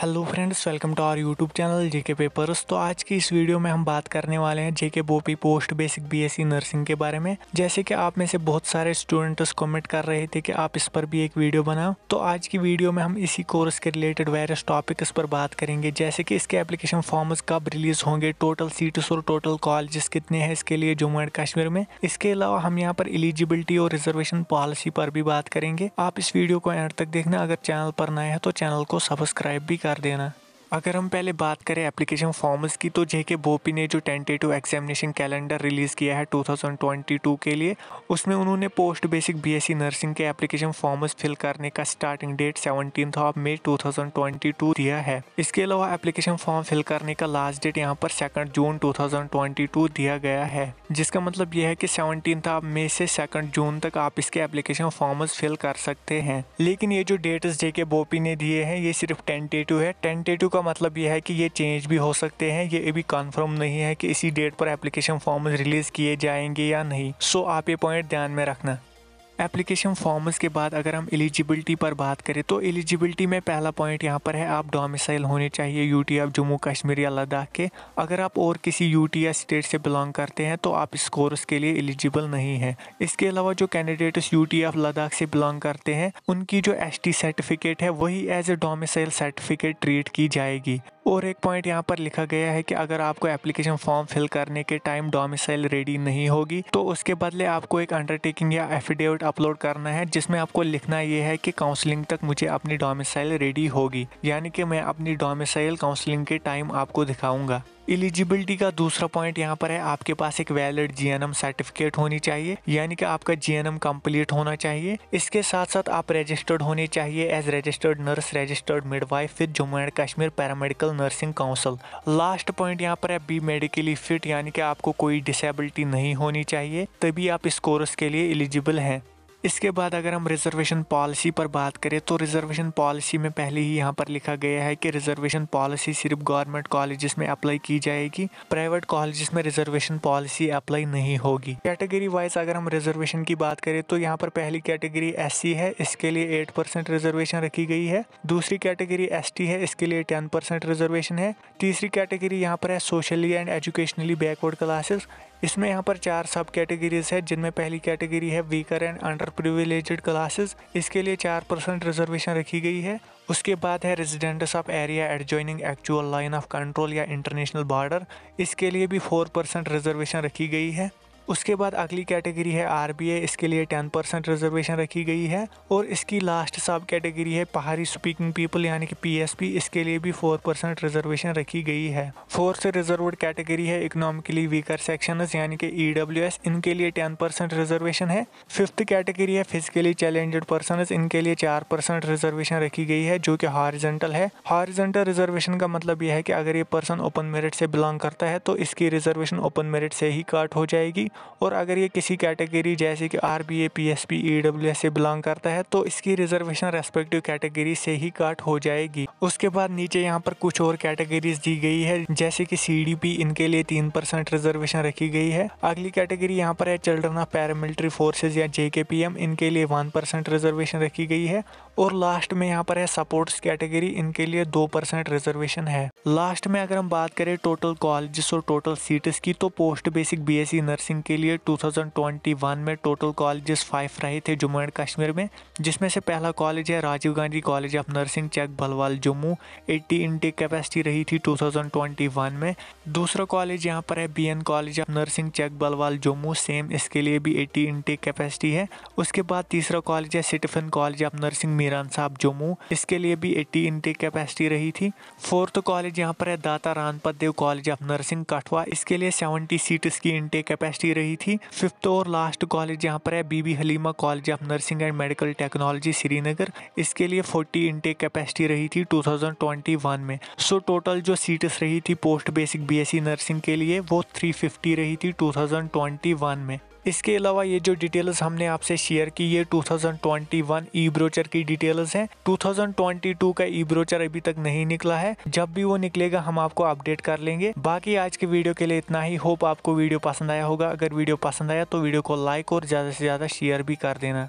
Hello friends welcome to our YouTube channel JK papers तो आज की इस वीडियो में हम बात करने वाले हैं JK BOPEE post basic BSc nursing के बारे में जैसे कि आप में से बहुत सारे स्टूडेंट्स कमेंट कर रहे थे कि आप इस पर भी एक वीडियो बनाओ तो आज की वीडियो में हम इसी कोर्स के रिलेटेड वेरियस टॉपिक्स पर बात करेंगे जैसे कि इसके एप्लीकेशन फॉर्म्स कब रिलीज होंगे टोटल सीट्स और टोटल कॉलेजेस कितने हैं इसके लिए जम्मू एंड कश्मीर में इसके अलावा हम यहाँ पर एलिजिबिलिटी और रिजर्वेशन पॉलिसी पर भी बात करेंगे आप इस वीडियो को एंड तक देखना अगर चैनल पर नए हैं तो चैनल को सब्सक्राइब भी Gardena. अगर हम पहले बात करें एप्लीकेशन फॉर्म्स की तो जे के बोपी ने जो टेंटेटिव एग्जामिनेशन कैलेंडर रिलीज़ किया है 2022 के लिए उसमें उन्होंने पोस्ट बेसिक बीएससी नर्सिंग के एप्लीकेशन फॉर्म्स फिल करने का starting date seventeen of May 2022 दिया है इसके अलावा एप्लीकेशन फॉर्म फिल करने का लास्ट डेट यहाँ पर सेकंड जून टू दिया गया है जिसका मतलब यह है कि सेवनटीन ऑफ मे से सेकेंड जून तक आप इसके एप्लीकेशन फॉर्म्स फिल कर सकते हैं लेकिन ये जो डेट्स जे के बोपी ने दिए हैं ये सिर्फ टेंटेटिव है टेंटेटिव का मतलब ये है कि ये चेंज भी हो सकते हैं ये अभी कन्फर्म नहीं है कि इसी डेट पर एप्लीकेशन फॉर्म रिलीज़ किए जाएंगे या नहीं सो आप ये पॉइंट ध्यान में रखना एप्लीकेशन फॉर्म्स के बाद अगर हम एलिजिबिलिटी पर बात करें तो एलिजिबिलिटी में पहला पॉइंट यहाँ पर है आप डोमिसाइल होने चाहिए यूटी ऑफ जम्मू कश्मीर या लद्दाख के अगर आप और किसी यूटी या स्टेट से बिलोंग करते हैं तो आप इस कोर्स के लिए एलिजिबल नहीं है इसके अलावा जो कैंडिडेट्स यूटी ऑफ लद्दाख से बिलोंग करते हैं उनकी जो एस सर्टिफिकेट है वही as a domicile certificate treat की जाएगी और एक पॉइंट यहाँ पर लिखा गया है कि अगर आपको एप्लीकेशन फॉर्म फिल करने के टाइम डोमिसाइल रेडी नहीं होगी तो उसके बदले आपको एक अंडरटेकिंग या एफिडेविट अपलोड करना है जिसमें आपको लिखना यह है कि काउंसलिंग तक मुझे अपनी डोमिसाइल रेडी होगी यानी कि मैं अपनी डोमिसाइल काउंसलिंग के टाइम आपको दिखाऊंगा एलिजिबिलिटी का दूसरा पॉइंट यहाँ पर है आपके पास एक वैलिड जीएनएम सर्टिफिकेट होनी चाहिए यानी कि आपका जीएनएम कंप्लीट होना चाहिए इसके साथ साथ आप रजिस्टर्ड होने चाहिए as registered nurse registered midwife with Jammu and Kashmir paramedical nursing council last point यहाँ पर है बी मेडिकली फिट यानी कि आपको कोई डिसेबिलिटी नहीं होनी चाहिए तभी आप इस कोर्स के लिए एलिजिबल हैं इसके बाद अगर हम रिजर्वेशन पॉलिसी पर बात करें तो रिजर्वेशन पॉलिसी में पहले ही यहाँ पर लिखा गया है कि रिजर्वेशन पॉलिसी सिर्फ गवर्नमेंट कॉलेजेस में अप्लाई की जाएगी प्राइवेट कॉलेजेस में रिजर्वेशन पॉलिसी अप्लाई नहीं होगी कैटेगरी वाइज अगर हम रिजर्वेशन की बात करें तो यहाँ पर पहली कैटेगरी एस है इसके लिए एट परसेंट रिजर्वेशन रखी गई है दूसरी कैटेगरी एस है इसके लिए टेन परसेंट रिजर्वेशन है तीसरी कैटेगरी यहाँ पर है socially and educationally backward classes इसमें यहाँ पर चार सब कैटेगरीज है जिनमें पहली कैटेगरी है weaker and under privilege classes इसके लिए चार परसेंट रिजर्वेशन रखी गई है उसके बाद है residents of area adjoining actual line of control या इंटरनेशनल बॉर्डर इसके लिए भी फोर परसेंट रिजर्वेशन रखी गई है उसके बाद अगली कैटेगरी है आर इसके लिए टेन परसेंट रिजर्वेशन रखी गई है और इसकी लास्ट सब कैटेगरी है पहाड़ी स्पीकिंग पीपल यानी कि पी इसके लिए भी फोर परसेंट रिजर्वेशन रखी गई है फोर्थ रिजर्व कैटेगरी है इकोनॉमिकली वीकर सेक्शन यानी कि ई e इनके लिए टेन परसेंट रिजर्वेशन है फिफ्थ कैटेगरी है फिजिकली चैलेंजेड पर्सन इनके लिए चार परसेंट रिजर्वेशन रखी गई है जो कि हॉरिजेंटल है हॉरिजेंटल रिजर्वेशन का मतलब यह है कि अगर ये पर्सन ओपन मेरिट से बिलोंग करता है तो इसकी रिजर्वेशन ओपन मेरिट से ही काट हो जाएगी और अगर ये किसी कैटेगरी जैसे कि R B A P S P E W S से बिलोंग करता है तो इसकी रिजर्वेशन रेस्पेक्टिव कैटेगरी से ही काट हो जाएगी उसके बाद नीचे यहाँ पर कुछ और कैटेगरीज दी गई है जैसे कि सी डी पी इनके लिए तीन परसेंट रिजर्वेशन रखी गई है अगली कैटेगरी यहाँ पर है चिल्ड्रन ऑफ पैरामिलिट्री फोर्सेज या जे के पी एम इनके लिए वन परसेंट रिजर्वेशन रखी गई है और लास्ट में यहाँ पर है सपोर्ट्स कैटेगरी इनके लिए दो परसेंट रिजर्वेशन है लास्ट में अगर हम बात करें टोटल कॉलेज और टोटल सीट्स की तो post basic B S C nursing के लिए 2021 में टोटल कॉलेजेस फाइव रहे थे जम्मू एंड कश्मीर में जिसमें से पहला कॉलेज है Rajiv Gandhi college of nursing Chak Bhalwal Jammu 80 intake capacity रही थी 2021 में दूसरा कॉलेज यहाँ पर है B N college of nursing Chak Balwal Jammu same इसके लिए भी एट्टी इनटेक कैपेसिटी है उसके बाद तीसरा कॉलेज है Stephen college of nursing Miran Sahib Jammu इसके लिए भी एट्टी इनटेक कैपेसिटी रही थी फोर्थ कॉलेज यहाँ पर है Data Ranpat Dev college of nursing Kathua इसके लिए सेवेंटी सीट्स की इनटेक कैपेसिटी रही थी फिफ्थ और लास्ट कॉलेज यहाँ पर है Bibi Halima college of nursing and medical technology Srinagar इसके लिए 40 इनटेक कैपेसिटी रही थी 2021 में सो टोटल जो सीट्स रही थी पोस्ट बेसिक बीएससी नर्सिंग के लिए वो 350 रही थी 2021 में इसके अलावा ये जो डिटेल्स हमने आपसे शेयर की ये 2021 ई ब्रोचर की डिटेल्स हैं 2022 का ई ब्रोचर अभी तक नहीं निकला है जब भी वो निकलेगा हम आपको अपडेट कर लेंगे बाकी आज के वीडियो के लिए इतना ही होप आपको वीडियो पसंद आया होगा अगर वीडियो पसंद आया तो वीडियो को लाइक और ज़्यादा से ज़्यादा शेयर भी कर देना